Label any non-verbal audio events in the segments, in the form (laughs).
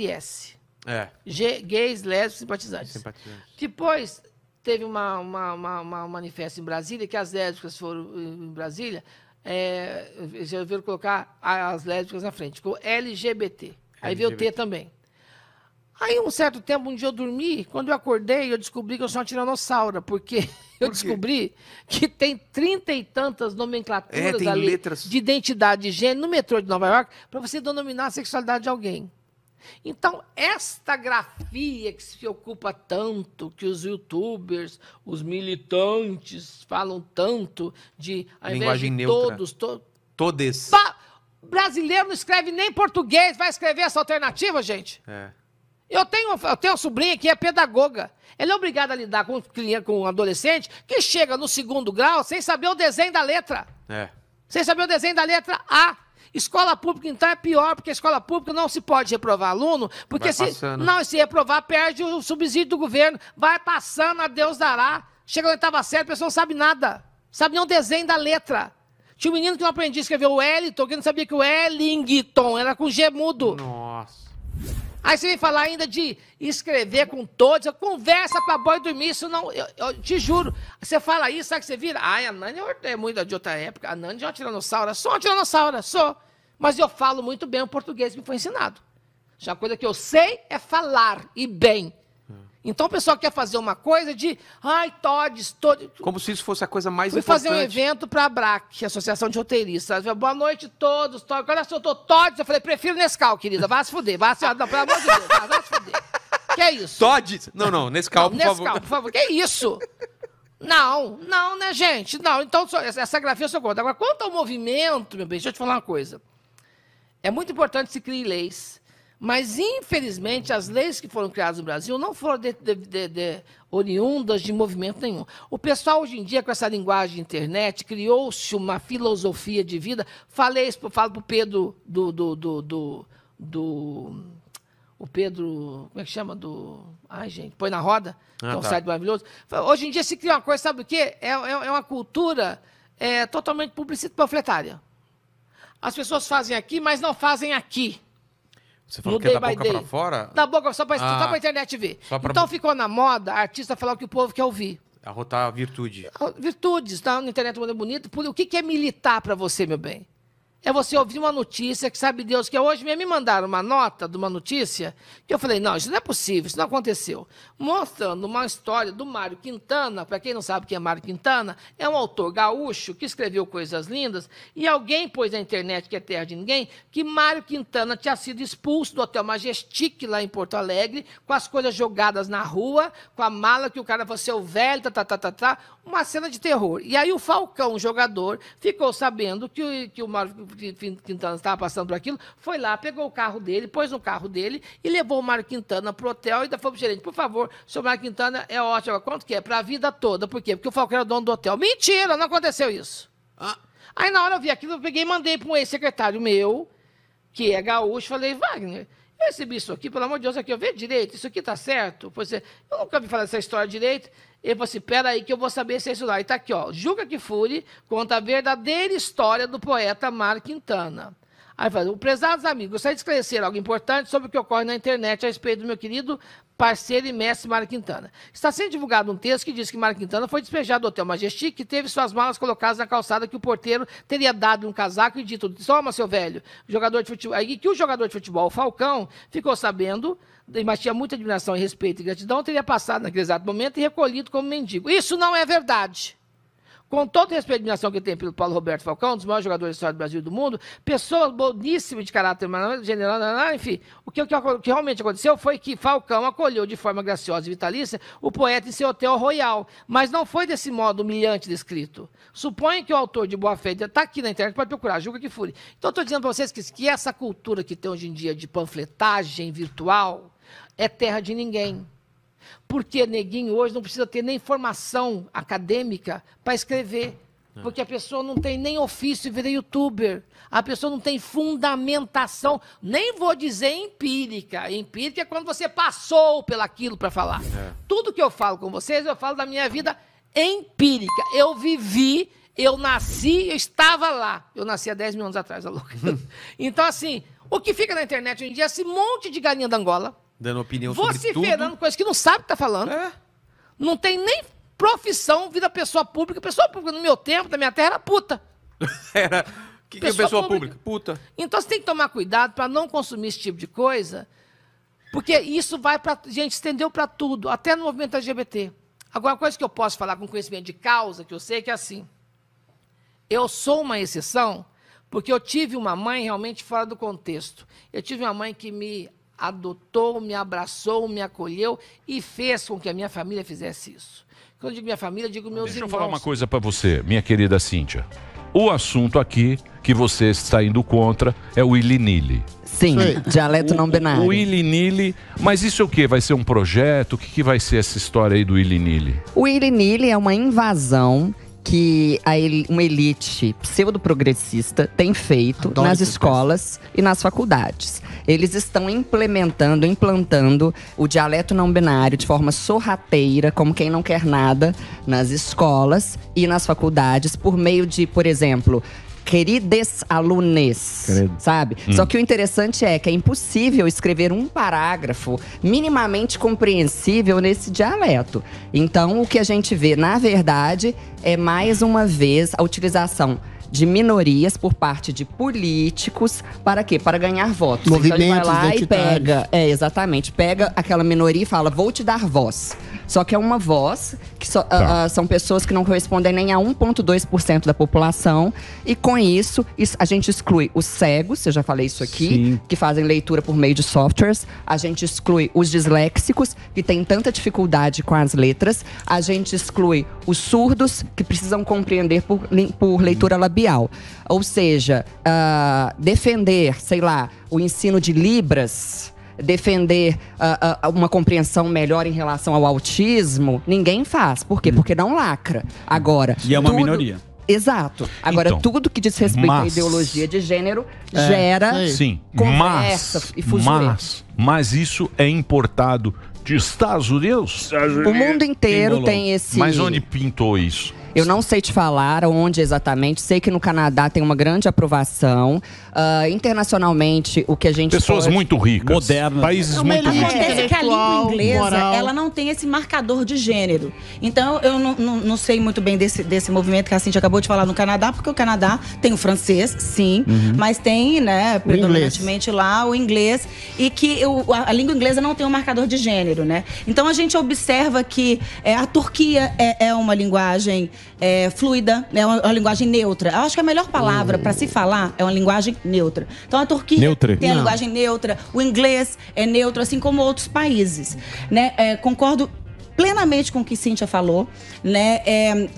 GLS. É. G, gays, lésbicos, simpatizantes. simpatizantes. Depois teve uma, uma, uma, uma manifesta em Brasília, que as lésbicas foram em Brasília, é, viram colocar as lésbicas na frente. Ficou LGBT. LGBT. Aí veio o T também. Aí, um certo tempo, um dia eu dormi, quando eu acordei, eu descobri que eu sou uma tiranossauro, porque (laughs) Por eu descobri que tem trinta e tantas nomenclaturas é, ali letras... de identidade de gênero no metrô de Nova York para você denominar a sexualidade de alguém. Então, esta grafia que se ocupa tanto, que os youtubers, os militantes falam tanto de. a Linguagem de neutra. Todos, to... Brasileiro não escreve nem português, vai escrever essa alternativa, gente? É. Eu tenho, eu tenho uma sobrinha que é pedagoga. Ela é obrigada a lidar com, com um adolescente que chega no segundo grau sem saber o desenho da letra. É. Sem saber o desenho da letra A. Escola pública, então, é pior, porque a escola pública não se pode reprovar aluno, porque se não se reprovar, perde o subsídio do governo. Vai passando, a Deus dará. Chega na oitava série, a pessoa não sabe nada. Sabe nem o desenho da letra. Tinha um menino que não aprendia a escrever o Wellington, que não sabia que o Wellington era com G mudo. Nossa. Aí você vem falar ainda de escrever com todos, conversa para boy dormir, isso não, eu, eu, te juro. Você fala isso, sabe que você vira? Ai, a Nani é, é muito de outra época, a Nani é uma tiranossauro, sou uma tiranossauro, sou. Mas eu falo muito bem o português que me foi ensinado. Já é a coisa que eu sei é falar, e bem. Então o pessoal quer fazer uma coisa de, ai, Todes, Todes. Como se isso fosse a coisa mais Fui importante. Fui fazer um evento para a BRAC, Associação de Roteiristas. Boa noite a todos, Todes. Olha só, eu tô Todes. Eu falei, prefiro Nescau, querida. Vá se fuder, vá se... Não, pelo amor de Deus, vá, vá se fuder. Que é isso? Todes. Não, não, Nescau, não, por Nescau, favor. por favor. Que é isso? Não, não, né, gente? Não, então essa grafia eu sou contra. Agora, quanto ao movimento, meu bem, deixa eu te falar uma coisa. É muito importante se criar leis mas, infelizmente, as leis que foram criadas no Brasil não foram de, de, de, oriundas de movimento nenhum. O pessoal, hoje em dia, com essa linguagem de internet, criou-se uma filosofia de vida. Falei isso, falo para o Pedro do, do, do, do, do o Pedro, como é que chama? Do. Ai, gente, põe na roda, ah, é um tá. site maravilhoso. Hoje em dia se cria uma coisa, sabe o quê? É, é, é uma cultura é, totalmente publicitária. As pessoas fazem aqui, mas não fazem aqui. Você falou no que é da boca day. pra fora? Da boca, só pra, ah, só pra ah. internet ver. Pra... Então ficou na moda a artista falar o que o povo quer ouvir. Arrotar virtude. Ah, virtudes, tá? Na internet, é bonito. O que, que é militar para você, meu bem? é você ouvir uma notícia que sabe Deus que é hoje mesmo me mandaram uma nota de uma notícia que eu falei, não, isso não é possível, isso não aconteceu. Mostrando uma história do Mário Quintana, para quem não sabe quem é Mário Quintana, é um autor gaúcho que escreveu coisas lindas e alguém pôs na internet, que é terra de ninguém, que Mário Quintana tinha sido expulso do Hotel Majestic lá em Porto Alegre, com as coisas jogadas na rua, com a mala que o cara você o velho, tá, tá, tá, tá, tá, uma cena de terror. E aí o Falcão, o jogador, ficou sabendo que, que o Mário Quintana tá- estava passando por aquilo, foi lá, pegou o carro dele, pôs no carro dele e levou o Mário Quintana pro hotel e ainda foi pro gerente. Por favor, senhor Mário Quintana é ótimo. Quanto que é? Para a vida toda. Por quê? Porque o Falcão era dono do hotel. Mentira, não aconteceu isso. Ah. Aí na hora eu vi aquilo, eu peguei e mandei para um ex-secretário meu, que é gaúcho, falei, Wagner, eu recebi isso aqui, pelo amor de Deus, aqui eu vejo direito, isso aqui tá certo? Pois é, eu nunca vi falar dessa história direito. Ele falou assim: peraí, que eu vou saber se é lá. E tá aqui, ó. Julga que Fure conta a verdadeira história do poeta Mar Quintana. Aí fala, o prezados amigos, gostaria de esclarecer algo importante sobre o que ocorre na internet a respeito do meu querido parceiro e mestre Mário Quintana. Está sendo divulgado um texto que diz que Mário Quintana foi despejado do Hotel Majestic e teve suas malas colocadas na calçada que o porteiro teria dado um casaco e dito, toma, seu velho, jogador de futebol. Aí que o jogador de futebol, o Falcão, ficou sabendo, mas tinha muita admiração e respeito e gratidão, teria passado naquele exato momento e recolhido como mendigo. Isso não é verdade com todo o respeito e admiração que tem pelo Paulo Roberto Falcão, um dos maiores jogadores da história do Brasil e do mundo, pessoa boníssima de caráter, general, enfim, o que, o que realmente aconteceu foi que Falcão acolheu de forma graciosa e vitalícia o poeta em seu hotel royal, mas não foi desse modo humilhante descrito. Suponha que o autor de Boa Fé está aqui na internet, pode procurar, julga que fure. Então, estou dizendo para vocês que, que essa cultura que tem hoje em dia de panfletagem virtual é terra de ninguém. Porque neguinho hoje não precisa ter nem formação acadêmica para escrever. É. Porque a pessoa não tem nem ofício e vira youtuber. A pessoa não tem fundamentação, nem vou dizer empírica. Empírica é quando você passou pelaquilo para falar. É. Tudo que eu falo com vocês, eu falo da minha vida empírica. Eu vivi, eu nasci, eu estava lá. Eu nasci há 10 mil anos atrás, a tá louca. Hum. (laughs) então, assim, o que fica na internet hoje em dia é esse monte de galinha d'Angola Dando opinião Você, sobre tudo. Você, Fernando, que não sabe o que tá falando. É. Não tem nem profissão, vida pessoa pública. Pessoa pública, no meu tempo, da minha terra, era puta. (laughs) era. O que, que é pessoa pública? pública? Puta. Então você tem que tomar cuidado para não consumir esse tipo de coisa, porque isso vai para. Gente, estendeu para tudo, até no movimento LGBT. Agora, uma coisa que eu posso falar com conhecimento de causa, que eu sei, que é assim. Eu sou uma exceção, porque eu tive uma mãe realmente fora do contexto. Eu tive uma mãe que me adotou, me abraçou, me acolheu e fez com que a minha família fizesse isso. Quando eu digo minha família, eu digo meus Deixa irmãos. Deixa eu falar uma coisa para você, minha querida Cíntia. O assunto aqui que você está indo contra é o ilinile. Sim, Sim, dialeto o, não binário. O Ilinili, mas isso é o que? Vai ser um projeto? O que, que vai ser essa história aí do Ilinili? O Ilinili é uma invasão que a, uma elite pseudo-progressista tem feito Adoro nas escolas e nas faculdades. Eles estão implementando, implantando o dialeto não binário de forma sorrateira, como quem não quer nada, nas escolas e nas faculdades, por meio de, por exemplo, querides alunos sabe? Hum. Só que o interessante é que é impossível escrever um parágrafo minimamente compreensível nesse dialeto. Então, o que a gente vê, na verdade, é mais uma vez a utilização de minorias por parte de políticos para quê? Para ganhar votos. Movimentos então ele vai lá e pega, é exatamente, pega aquela minoria e fala: "Vou te dar voz". Só que é uma voz, que so, ah, tá. uh, são pessoas que não correspondem nem a 1,2% da população. E com isso, isso, a gente exclui os cegos, eu já falei isso aqui, Sim. que fazem leitura por meio de softwares. A gente exclui os disléxicos, que têm tanta dificuldade com as letras. A gente exclui os surdos, que precisam compreender por, por leitura labial. Ou seja, uh, defender, sei lá, o ensino de Libras defender uh, uh, uma compreensão melhor em relação ao autismo, ninguém faz. Por quê? Hum. Porque não lacra. Agora. E é uma tudo... minoria. Exato. Agora, então, tudo que diz respeito mas, à ideologia de gênero é, gera sim, conversa mas, e fuzuê. Mas, mas isso é importado de Estados Unidos? Estados Unidos. O mundo inteiro tem esse. Mas onde pintou isso? Eu não sei te falar onde exatamente. Sei que no Canadá tem uma grande aprovação. Uh, internacionalmente, o que a gente. Pessoas pode... muito ricas. Modernas. Né? Países muito ricos. Acontece que a língua inglesa ela não tem esse marcador de gênero. Então, eu não, sei muito bem desse, desse movimento que a Cintia acabou de falar no Canadá, porque o Canadá tem o francês, sim, uhum. mas tem, né, predominantemente lá o inglês. E que o, a, a, língua inglesa não tem um marcador de gênero, né? Então, a gente observa que é, a Turquia é, é uma linguagem é, fluida, é uma, uma, linguagem neutra. Eu acho que a melhor palavra hum. para se falar é uma linguagem neutra. Então a Turquia neutra. tem a linguagem neutra, o inglês é neutro, assim como outros países. Né? É, concordo plenamente com o que Cíntia falou, né? É,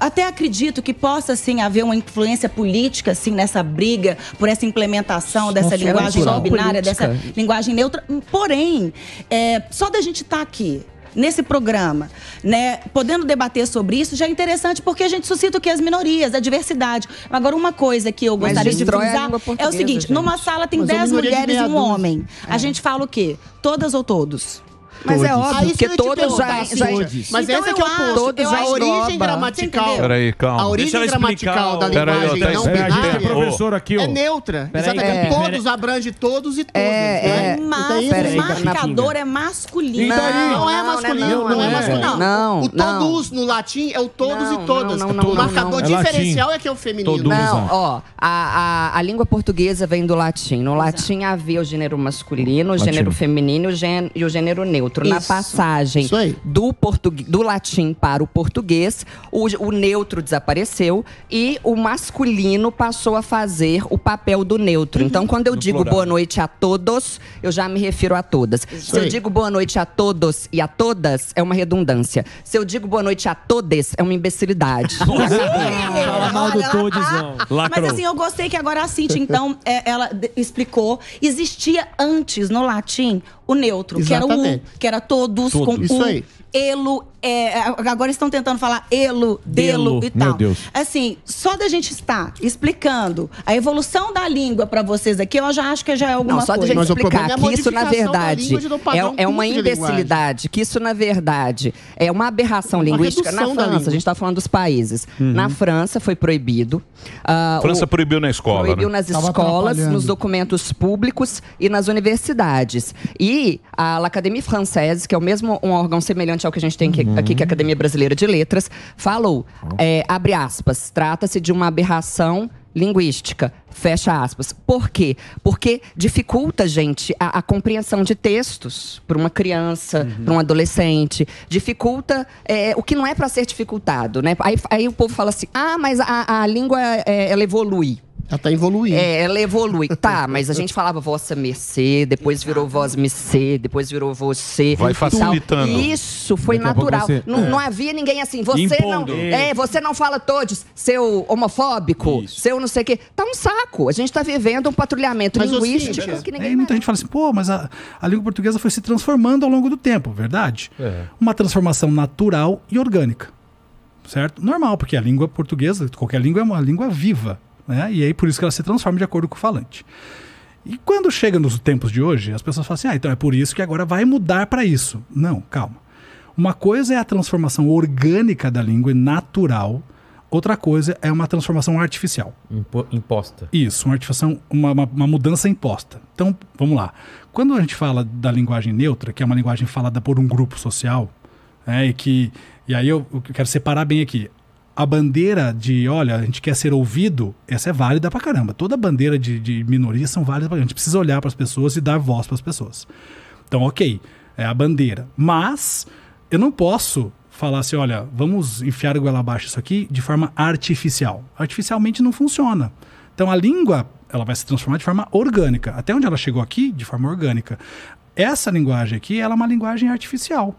até acredito que possa sim haver uma influência política assim nessa briga por essa implementação dessa é linguagem não binária, dessa linguagem neutra. Porém, é, só da gente estar tá aqui nesse programa, né, podendo debater sobre isso, já é interessante porque a gente suscita o que as minorias, a diversidade. Agora, uma coisa que eu gostaria de é frisar é o seguinte: gente. numa sala tem 10 mulheres e um homem. É. A gente fala o quê? Todas ou todos? Mas é óbvio, que todos já... Mas então essa é que é o ponto. Todos a origem gramatical. Peraí, calma. A origem gramatical da linguagem não binária professor aqui, é neutra. Exatamente. Todos abrange todos e todos. É, né? é. é, então é Mas o marcador é masculino. Então não é masculino. Não é masculino. Não, O todos no latim é o todos e todas. O marcador diferencial é que é o feminino. Não, ó. A, a, língua portuguesa vem do latim. No latim havia o gênero masculino, o gênero feminino o e o gênero neutro neutro. Isso. Na passagem do, do latim para o português, o, o neutro desapareceu e o masculino passou a fazer o papel do neutro. Uhum. Então, quando eu no digo plural. boa noite a todos, eu já me refiro a todas. Isso Se aí. eu digo boa noite a todos e a todas, é uma redundância. Se eu digo boa noite a todes, é uma imbecilidade. (laughs) Fala mal do ah, Mas assim, eu gostei que agora a Cintia, então, é, ela explicou. Existia antes, no latim, o neutro, Exatamente. que era o U, que era todos com Isso U, aí. elo, é, agora estão tentando falar elo, delo Delo, e tal. Meu Deus. Assim, só da gente estar explicando a evolução da língua para vocês aqui, eu já acho que já é alguma não, só coisa. Só da gente explicar que isso, na verdade, é, é uma imbecilidade. Que isso, na verdade, é uma aberração uma linguística. Na França, a gente está falando dos países. Uhum. Na França foi proibido. Uh, França o, proibiu na escola. Né? Proibiu nas escolas, nos documentos públicos e nas universidades. E a L'Académie Française, que é o mesmo um órgão semelhante ao que a gente tem aqui, aqui que é a uhum. Academia Brasileira de Letras, falou, é, abre aspas, trata-se de uma aberração linguística. Fecha aspas. Por quê? Porque dificulta, gente, a, a compreensão de textos para uma criança, uhum. para um adolescente. Dificulta é, o que não é para ser dificultado, né? Aí, aí, o povo fala assim: ah, mas a, a língua é, ela evolui. Ela tá evoluindo. É, ela evolui. (laughs) Tá, mas a gente falava vossa mercê, depois virou vós mercê, depois virou você. Vai facilitando. Isso foi Daqui natural. Você... Não, é. não, havia ninguém assim. Você Impondo. não. É, você não fala todos, seu homofóbico, Isso. seu não sei o quê. Tá um saco. A gente tá vivendo um patrulhamento mas linguístico assim, que ninguém. É, muita gente fala assim, pô, mas a, a, língua portuguesa foi se transformando ao longo do tempo, verdade? É. Uma transformação natural e orgânica. Certo? Normal, porque a língua portuguesa, qualquer língua, é uma língua viva. Né? E aí por isso que ela se transforma de acordo com o falante. E quando chega nos tempos de hoje, as pessoas falam assim: ah, então é por isso que agora vai mudar para isso. Não, calma. Uma coisa é a transformação orgânica da língua e natural, outra coisa é uma transformação artificial. Impo imposta. Isso, uma, artificial, uma, uma, uma, mudança imposta. Então, vamos lá. Quando a gente fala da linguagem neutra, que é uma linguagem falada por um grupo social, é, e que. E aí eu, eu quero separar bem aqui a bandeira de, olha, a gente quer ser ouvido, essa é válida pra caramba. Toda bandeira de, de minoria são válidas pra caramba. A gente precisa olhar para as pessoas e dar voz para as pessoas. Então, ok, é a bandeira. Mas eu não posso falar assim, olha, vamos enfiar goela abaixo isso aqui de forma artificial. Artificialmente não funciona. Então, a língua, ela vai se transformar de forma orgânica. Até onde ela chegou aqui, de forma orgânica. Essa linguagem aqui, ela é uma linguagem artificial.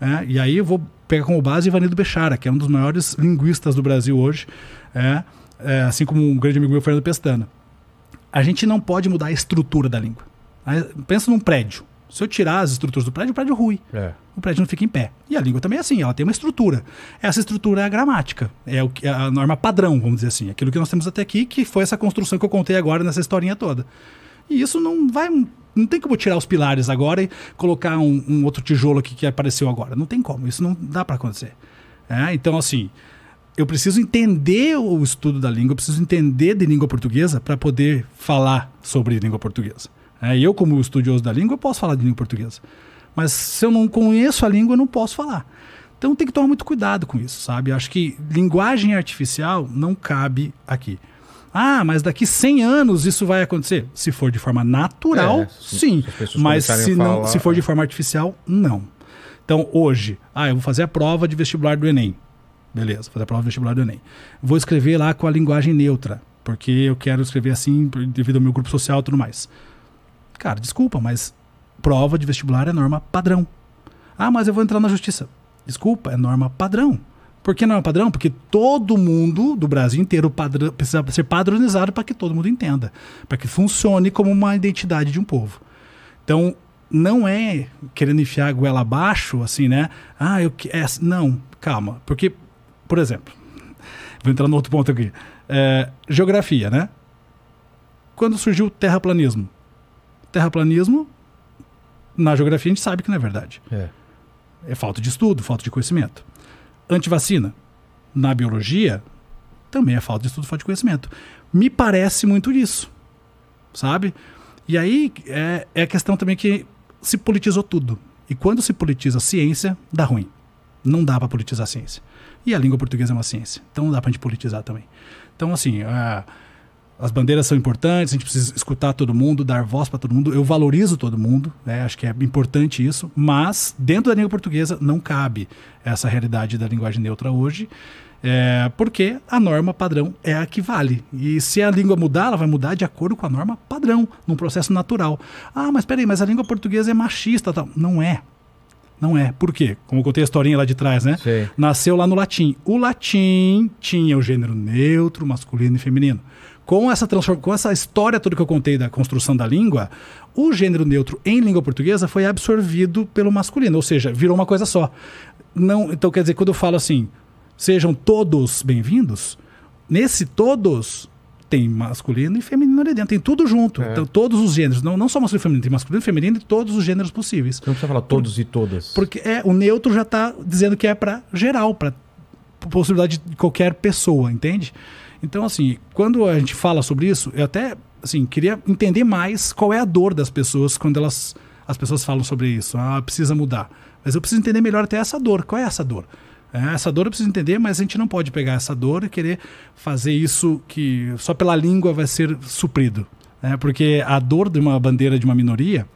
É, e aí eu vou pega como base Ivanildo Bechara, que é um dos maiores linguistas do Brasil hoje, é, é, assim como um grande amigo meu, Fernando Pestana. A gente não pode mudar a estrutura da língua. Pensa num prédio. Se eu tirar as estruturas do prédio, o prédio é ruim É. O prédio não fica em pé. E a língua também é assim, ela tem uma estrutura. Essa estrutura é a gramática, é, o que, é a norma padrão, vamos dizer assim. Aquilo que nós temos até aqui, que foi essa construção que eu contei agora nessa historinha toda. E isso não vai não tem como tirar os pilares agora e colocar um, um outro tijolo aqui que apareceu agora. Não tem como, isso não dá para acontecer. É? Então, assim, eu preciso entender o estudo da língua, eu preciso entender de língua portuguesa para poder falar sobre língua portuguesa. É, eu, como estudioso da língua, eu posso falar de língua portuguesa. Mas se eu não conheço a língua, eu não posso falar. Então tem que tomar muito cuidado com isso, sabe? Acho que linguagem artificial não cabe aqui. Ah, mas daqui 100 anos isso vai acontecer. Se for de forma natural, é, sim. Se mas se, não, se for de é. forma artificial, não. Então, hoje, ah, eu vou fazer a prova de vestibular do Enem. Beleza, fazer a prova de vestibular do Enem. Vou escrever lá com a linguagem neutra, porque eu quero escrever assim devido ao meu grupo social e tudo mais. Cara, desculpa, mas prova de vestibular é norma padrão. Ah, mas eu vou entrar na justiça. Desculpa, é norma padrão. Por que não é um padrão? Porque todo mundo do Brasil inteiro padr... precisa ser padronizado para que todo mundo entenda, para que funcione como uma identidade de um povo. Então, não é querendo enfiar a goela abaixo, assim, né? Ah, eu que. É, não, calma. Porque, por exemplo, vou entrar no outro ponto aqui. É, geografia, né? Quando surgiu o terraplanismo? Terraplanismo, na geografia, a gente sabe que não é verdade. É. É falta de estudo, falta de conhecimento antivacina. Na biologia, também é falta de estudo, falta de conhecimento. Me parece muito isso, sabe? E aí é, é a questão também que se politizou tudo. E quando se politiza a ciência, dá ruim. Não dá para politizar a ciência. E a língua portuguesa é uma ciência. Então não dá para a gente politizar também. Então, assim, as bandeiras são importantes, a gente precisa escutar todo mundo, dar voz para todo mundo. Eu valorizo todo mundo, né? acho que é importante isso, mas dentro da língua portuguesa não cabe essa realidade da linguagem neutra hoje. É, porque a norma padrão é a que vale. E se a língua mudar, ela vai mudar de acordo com a norma padrão, num processo natural. Ah, mas peraí, mas a língua portuguesa é machista tal. Não é. Não é. Por quê? Como eu contei a historinha lá de trás, né? Sim. Nasceu lá no latim. O latim tinha o gênero neutro, masculino e feminino. Com essa, com essa história toda que eu contei da construção da língua, o gênero neutro em língua portuguesa foi absorvido pelo masculino, ou seja, virou uma coisa só. Não, então quer dizer, quando eu falo assim, sejam todos bem-vindos, nesse todos tem masculino e feminino ali dentro, tem tudo junto, é. Então, todos os gêneros, não, não só masculino e feminino, tem masculino e feminino e todos os gêneros possíveis. Não precisa falar todos Por, e todas. Porque é, o neutro já está dizendo que é para geral, para possibilidade de qualquer pessoa, entende? Então, assim, quando a gente fala sobre isso, eu até assim, queria entender mais qual é a dor das pessoas quando elas as pessoas falam sobre isso. Ah, precisa mudar. Mas eu preciso entender melhor até essa dor. Qual é essa dor? É, essa dor eu preciso entender, mas a gente não pode pegar essa dor e querer fazer isso que só pela língua vai ser suprido. Né? Porque a dor de uma bandeira de uma minoria,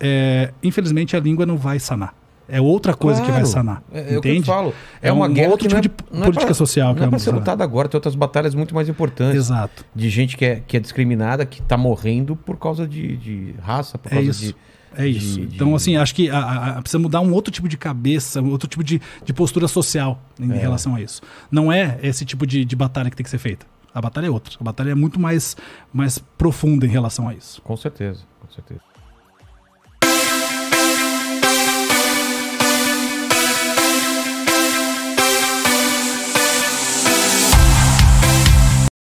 é, infelizmente a língua não vai sanar. É outra coisa claro, que vai sanar. É, é entende? É, falo, é, é uma, um guerra outro tipo é, de é política pra, social. Não é para ser lutada agora, tem outras batalhas muito mais importantes. Exato. De gente que é, que é discriminada, que está morrendo por causa de, de raça, por causa de é isso. De, então, de... assim, acho que a, a, precisa mudar um outro tipo de cabeça, um outro tipo de, de postura social em é. relação a isso. Não é esse tipo de, de batalha que tem que ser feita. A batalha é outra. A batalha é muito mais, mais profunda em relação a isso. Com certeza, com certeza.